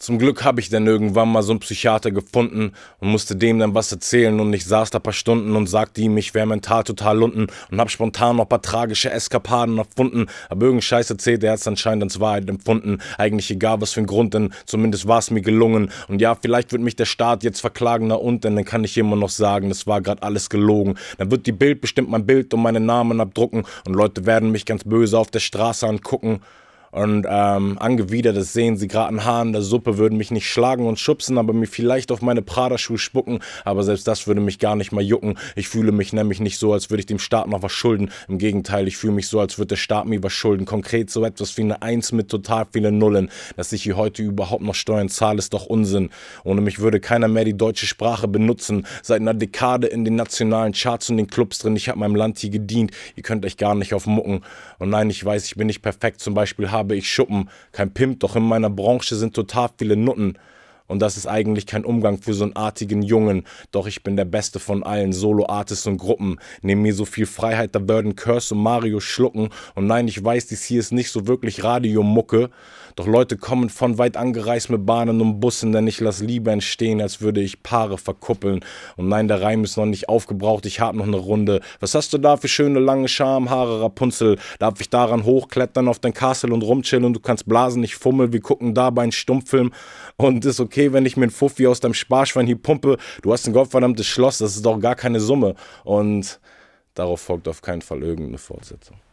Zum Glück habe ich dann irgendwann mal so einen Psychiater gefunden und musste dem dann was erzählen und ich saß da paar Stunden und sagte ihm, ich wäre mental total unten und habe spontan noch paar tragische Eskapaden erfunden, aber irgendein Scheiß erzählt, der hat es anscheinend als Wahrheit empfunden. Eigentlich egal, was für ein Grund, denn zumindest war es mir gelungen. Und ja, vielleicht wird mich der Staat jetzt verklagen, na unten, dann kann ich immer noch sagen, das war gerade alles gelogen. Dann wird die Bild bestimmt mein Bild und meinen Namen abdrucken und Leute werden mich ganz böse auf der Straße angucken und ähm, angewidert, das Sehen, sie graten Haar in der Suppe, würden mich nicht schlagen und schubsen, aber mir vielleicht auf meine Praderschuhe spucken, aber selbst das würde mich gar nicht mal jucken. Ich fühle mich nämlich nicht so, als würde ich dem Staat noch was schulden. Im Gegenteil, ich fühle mich so, als würde der Staat mir was schulden. Konkret so etwas wie eine Eins mit total vielen Nullen. Dass ich hier heute überhaupt noch Steuern zahle, ist doch Unsinn. Ohne mich würde keiner mehr die deutsche Sprache benutzen. Seit einer Dekade in den nationalen Charts und den Clubs drin. Ich habe meinem Land hier gedient. Ihr könnt euch gar nicht auf Mucken. Und nein, ich weiß, ich bin nicht perfekt. Zum Beispiel habe habe ich Schuppen, kein Pimp, doch in meiner Branche sind total viele Nutten. Und das ist eigentlich kein Umgang für so einen artigen Jungen. Doch ich bin der Beste von allen Solo-Artists und Gruppen. Nehm mir so viel Freiheit, da würden Curse und Mario schlucken. Und nein, ich weiß, dies hier ist nicht so wirklich Radiomucke. Doch Leute kommen von weit angereist mit Bahnen und Bussen, denn ich lass lieber entstehen, als würde ich Paare verkuppeln. Und nein, der Reim ist noch nicht aufgebraucht, ich hab noch eine Runde. Was hast du da für schöne lange Schamhaare, Rapunzel? Darf ich daran hochklettern auf dein Castle und rumchillen? Du kannst blasen, ich fummel, wir gucken dabei einen Stummfilm und ist okay okay, wenn ich mir einen Fuffi aus deinem Sparschwein hier pumpe, du hast ein gottverdammtes Schloss, das ist doch gar keine Summe. Und darauf folgt auf keinen Fall irgendeine Fortsetzung.